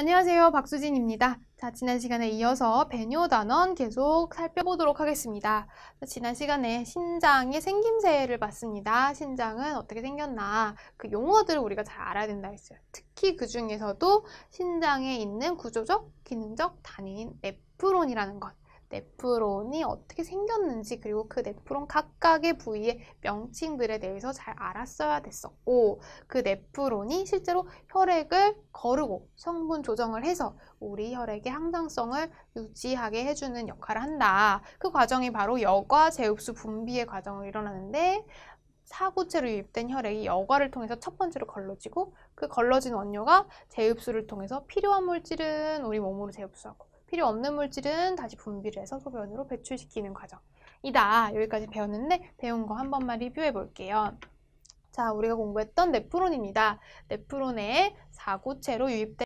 안녕하세요. 박수진입니다. 자, 지난 시간에 이어서 배뇨 단원 계속 살펴보도록 하겠습니다. 지난 시간에 신장의 생김새를 봤습니다. 신장은 어떻게 생겼나 그 용어들을 우리가 잘 알아야 된다 했어요. 특히 그 중에서도 신장에 있는 구조적, 기능적 단위인 네프론이라는 것 네프론이 어떻게 생겼는지 그리고 그 네프론 각각의 부위의 명칭들에 대해서 잘 알았어야 됐었고 그 네프론이 실제로 혈액을 거르고 성분 조정을 해서 우리 혈액의 항상성을 유지하게 해주는 역할을 한다. 그 과정이 바로 여과 재흡수 분비의 과정으로 일어나는데 사구체로 유입된 혈액이 여과를 통해서 첫 번째로 걸러지고 그 걸러진 원료가 재흡수를 통해서 필요한 물질은 우리 몸으로 재흡수하고 필요 없는 물질은 다시 분비를 해서 소변으로 배출시키는 과정이다. 여기까지 배웠는데 배운 거 한 번만 리뷰해 볼게요. 자, 우리가 공부했던 네프론입니다. 네프론의 사고체로 유입된